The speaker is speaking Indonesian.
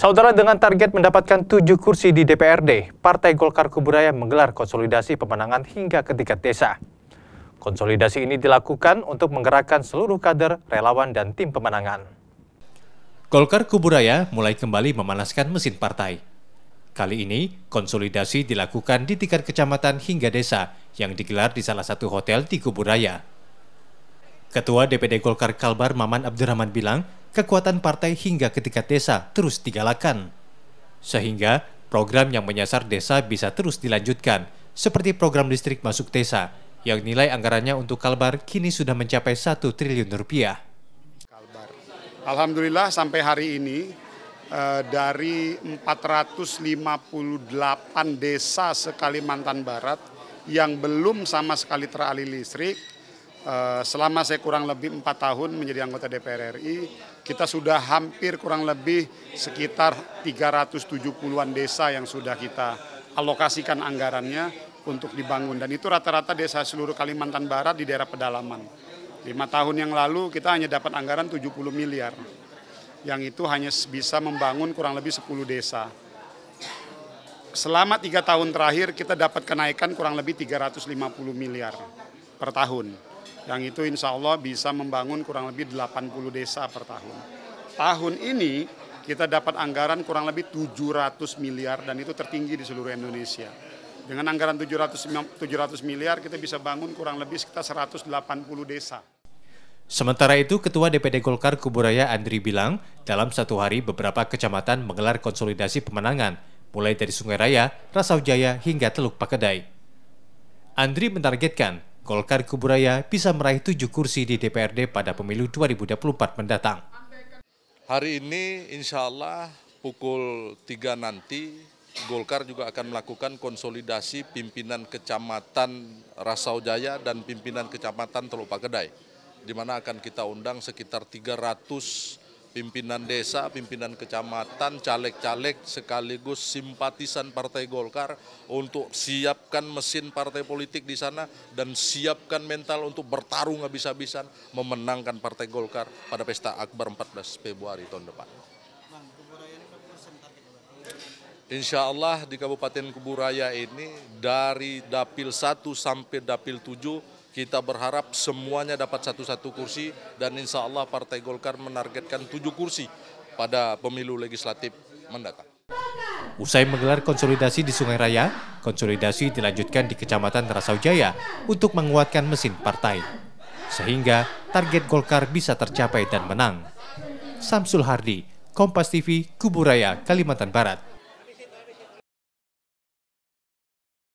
Saudara dengan target mendapatkan tujuh kursi di DPRD, Partai Golkar Kuburaya menggelar konsolidasi pemenangan hingga ke tingkat desa. Konsolidasi ini dilakukan untuk menggerakkan seluruh kader, relawan, dan tim pemenangan. Golkar Kuburaya mulai kembali memanaskan mesin partai. Kali ini, konsolidasi dilakukan di tingkat kecamatan hingga desa yang digelar di salah satu hotel di Kuburaya. Ketua DPD Golkar Kalbar Maman Abdurrahman bilang, kekuatan partai hingga ke tingkat desa terus digalakan. Sehingga program yang menyasar desa bisa terus dilanjutkan, seperti program listrik masuk desa, yang nilai anggarannya untuk Kalbar kini sudah mencapai 1 triliun rupiah. Kalbar. Alhamdulillah sampai hari ini eh, dari 458 desa se Kalimantan Barat yang belum sama sekali teralih listrik, Eh, selama saya kurang lebih empat tahun menjadi anggota DPR RI, kita sudah hampir kurang lebih sekitar 370-an desa yang sudah kita alokasikan anggarannya untuk dibangun. Dan itu rata-rata desa seluruh Kalimantan Barat di daerah pedalaman. Lima tahun yang lalu kita hanya dapat anggaran 70 miliar, yang itu hanya bisa membangun kurang lebih 10 desa. Selama tiga tahun terakhir kita dapat kenaikan kurang lebih 350 miliar per tahun yang itu insya Allah bisa membangun kurang lebih 80 desa per tahun. Tahun ini kita dapat anggaran kurang lebih 700 miliar dan itu tertinggi di seluruh Indonesia. Dengan anggaran 700, 700 miliar kita bisa bangun kurang lebih sekitar 180 desa. Sementara itu, Ketua DPD Golkar Kuburaya Andri bilang, dalam satu hari beberapa kecamatan menggelar konsolidasi pemenangan, mulai dari Sungai Raya, Rasau Jaya, hingga Teluk Pakedai. Andri menargetkan. Golkar Kuburaya bisa meraih tujuh kursi di DPRD pada pemilu 2024 mendatang. Hari ini insya Allah pukul 3 nanti Golkar juga akan melakukan konsolidasi pimpinan kecamatan Rasau Jaya dan pimpinan kecamatan Teluk Pakedai, di mana akan kita undang sekitar 300 pimpinan desa, pimpinan kecamatan, caleg-caleg sekaligus simpatisan Partai Golkar untuk siapkan mesin partai politik di sana dan siapkan mental untuk bertarung habis-habisan memenangkan Partai Golkar pada Pesta Akbar 14 Februari tahun depan. Insya Allah di Kabupaten Kuburaya ini dari Dapil 1 sampai Dapil 7 kita berharap semuanya dapat satu-satu kursi dan insya Allah Partai Golkar menargetkan tujuh kursi pada pemilu legislatif mendatang. Usai menggelar konsolidasi di Sungai Raya, konsolidasi dilanjutkan di Kecamatan Jaya untuk menguatkan mesin partai. Sehingga target Golkar bisa tercapai dan menang. Samsul Hardi, Kompas TV, Kuburaya, Kalimantan Barat.